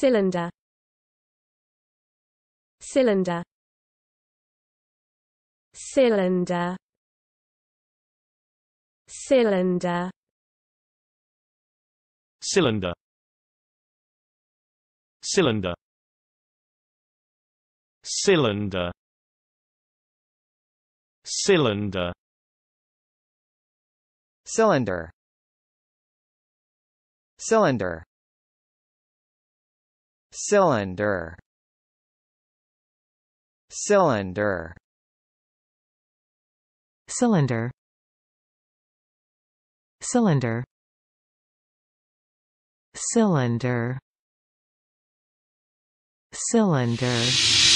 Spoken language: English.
cylinder cylinder cylinder cylinder cylinder cylinder cylinder cylinder cylinder cylinder cylinder cylinder cylinder cylinder cylinder cylinder